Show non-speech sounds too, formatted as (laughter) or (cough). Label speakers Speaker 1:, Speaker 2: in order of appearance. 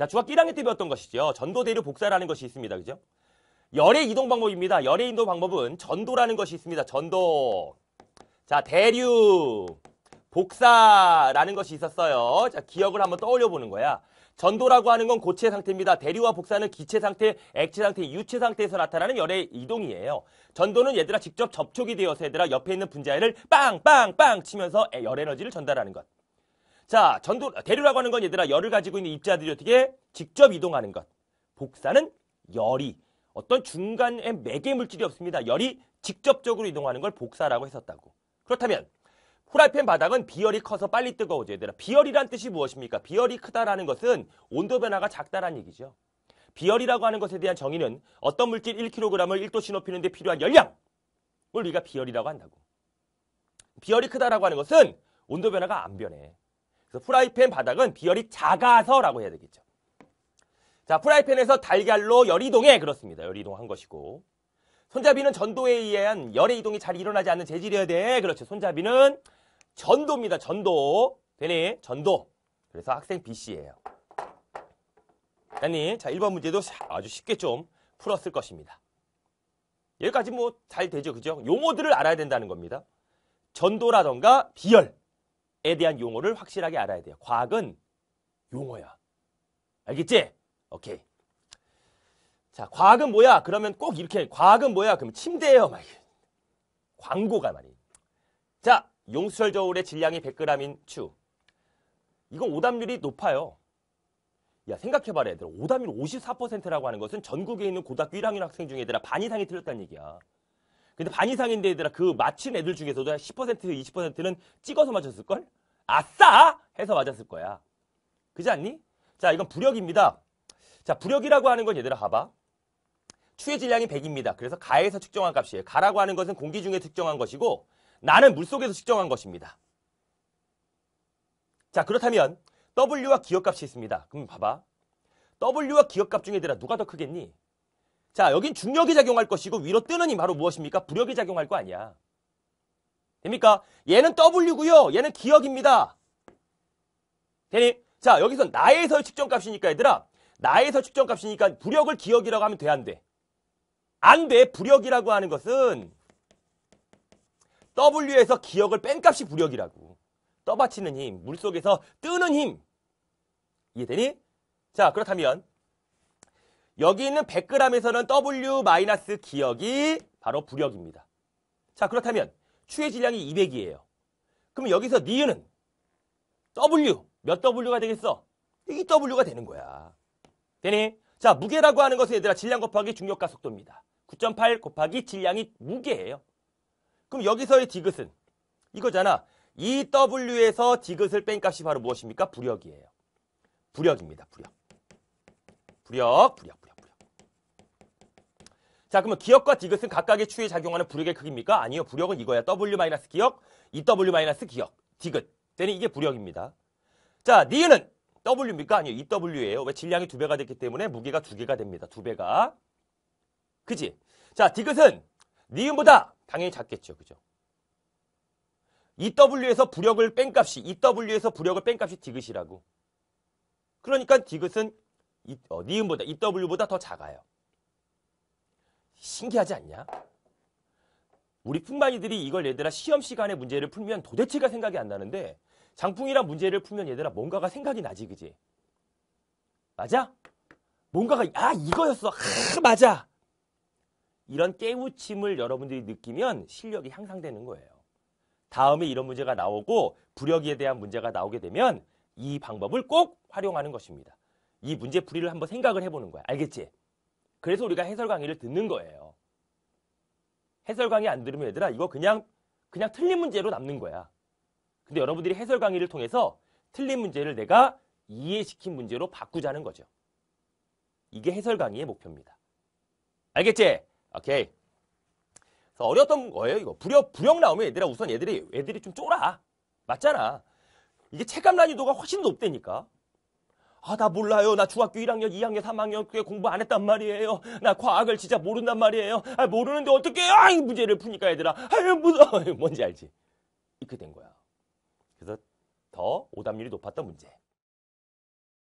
Speaker 1: 자, 중학교 1학년 때 배웠던 것이죠. 전도대류 복사라는 것이 있습니다. 그죠? 열의 이동 방법입니다. 열의 이동 방법은 전도라는 것이 있습니다. 전도. 자, 대류. 복사라는 것이 있었어요. 자, 기억을 한번 떠올려 보는 거야. 전도라고 하는 건 고체 상태입니다. 대류와 복사는 기체 상태, 액체 상태, 유체 상태에서 나타나는 열의 이동이에요. 전도는 얘들아 직접 접촉이 되어서 얘들아 옆에 있는 분자애를 빵빵빵 치면서 열 에너지를 전달하는 것. 자, 전도, 대류라고 하는 건 얘들아, 열을 가지고 있는 입자들이 어떻게 직접 이동하는 것. 복사는 열이. 어떤 중간에 매개 물질이 없습니다. 열이 직접적으로 이동하는 걸 복사라고 했었다고. 그렇다면, 후라이팬 바닥은 비열이 커서 빨리 뜨거워져 얘들아. 비열이란 뜻이 무엇입니까? 비열이 크다라는 것은 온도 변화가 작다라는 얘기죠. 비열이라고 하는 것에 대한 정의는 어떤 물질 1kg을 1도씨 높이는 데 필요한 열량을 우리가 비열이라고 한다고. 비열이 크다라고 하는 것은 온도 변화가 안 변해. 그래서 프라이팬 바닥은 비열이 작아서라고 해야 되겠죠. 자, 프라이팬에서 달걀로 열 이동해 그렇습니다. 열 이동한 것이고 손잡이는 전도에 의한 열의 이동이 잘 일어나지 않는 재질이어야 돼. 그렇죠. 손잡이는 전도입니다. 전도. 되네 전도. 그래서 학생 B씨예요. 아니, 자, 1번 문제도 아주 쉽게 좀 풀었을 것입니다. 여기까지 뭐 잘 되죠, 그죠? 용어들을 알아야 된다는 겁니다. 전도라던가 비열. 과학에 대한 용어를 확실하게 알아야 돼요. 과학은 용어야. 알겠지? 오케이. 자, 과학은 뭐야? 그러면 꼭 이렇게 과학은 뭐야? 그러면 침대예요. 막 광고가 말이에 자, 용수철 저울의 질량이 100g인 추. 이건 오답률이 높아요. 야, 생각해봐라, 얘들아. 오답률 54%라고 하는 것은 전국에 있는 고등학교 1학년 학생 중 얘들아 반 이상이 틀렸다는 얘기야. 근데 반 이상인 데들아 얘그 맞힌 애들 중에서도 10% 20%는 찍어서 맞았을 걸? 아싸! 해서 맞았을 거야. 그지 않니? 자, 이건 부력입니다. 자, 부력이라고 하는 건 얘들아 봐봐. 추의 질량이 100입니다. 그래서 가에서 측정한 값이에요. 가라고 하는 것은 공기 중에 측정한 것이고 나는 물속에서 측정한 것입니다. 자, 그렇다면 W와 기역값이 있습니다. 그럼 봐봐. W와 기역값 중에 얘 들아 누가 더 크겠니? 자, 여긴 중력이 작용할 것이고 위로 뜨는 힘 바로 무엇입니까? 부력이 작용할 거 아니야. 됩니까? 얘는 W고요. 얘는 기역입니다. 되니? 자, 여기서 나에서 측정값이니까 얘들아. 나에서 측정값이니까 부력을 기억이라고 하면 돼, 안 돼? 안 돼. 부력이라고 하는 것은 W에서 기역을 뺀 값이 부력이라고. 떠받치는 힘, 물속에서 뜨는 힘. 이해되니? 자, 그렇다면 여기 있는 100g에서는 W- 마이너스 기역이 바로 부력입니다. 자, 그렇다면 추의 질량이 200이에요. 그럼 여기서 니은은 W, 몇 W가 되겠어? 이 W가 되는 거야. 되니? 자, 무게라고 하는 것은 얘들아 질량 곱하기 중력가 속도입니다. 9.8 곱하기 질량이 무게예요. 그럼 여기서의 디귿은 이거잖아. 이 w 에서 디귿을 뺀 값이 바로 무엇입니까? 부력이에요. 부력입니다. 부력. 부력, 부력, 부력. 자, 그러면 기역과 디귿은 각각의 추에 위 작용하는 부력의 크기입니까? 아니요. 부력은 이거야. W-기역, e w 기역 디귿. 되는 이게 부력입니다. 자, 니은은 W입니까? 아니요. e w 예요 왜? 질량이 두배가 됐기 때문에 무게가 두개가 됩니다. 두배가 그지? 자, 디귿은 니은보다 당연히 작겠죠. 그죠? e w 에서 부력을 뺀 값이, e w 에서 부력을 뺀 값이 디귿이라고. 그러니까 디귿은 어, 니은보다, e w 보다더 작아요. 신기하지 않냐? 우리 풍만이들이 이걸 얘들아 시험 시간에 문제를 풀면 도대체가 생각이 안 나는데 장풍이랑 문제를 풀면 얘들아 뭔가가 생각이 나지 그지? 맞아? 뭔가가 아 이거였어 아, 맞아 이런 깨우침을 여러분들이 느끼면 실력이 향상되는 거예요. 다음에 이런 문제가 나오고 부력에 대한 문제가 나오게 되면 이 방법을 꼭 활용하는 것입니다. 이 문제풀이를 한번 생각을 해보는 거야. 알겠지? 그래서 우리가 해설 강의를 듣는 거예요. 해설 강의 안 들으면 얘들아 이거 그냥 그냥 틀린 문제로 남는 거야. 근데 여러분들이 해설 강의를 통해서 틀린 문제를 내가 이해시킨 문제로 바꾸자는 거죠. 이게 해설 강의의 목표입니다. 알겠지? 오케이. 그래서 어려웠던 거예요, 이거. 불역 불역 나오면 얘들아, 우선 얘들이, 얘들이좀 쫄아. 맞잖아. 이게 체감 난이도가 훨씬 높대니까. 아, 나 몰라요. 나 중학교 1학년, 2학년, 3학년 꽤 공부 안 했단 말이에요. 나 과학을 진짜 모른단 말이에요. 아, 모르는데 어떻게 아, 이 문제를 푸니까 얘들아. 아, 무서워. (laughs) 뭔지 알지? 이렇게 된 거야. 그래서 더 오답률이 높았던 문제.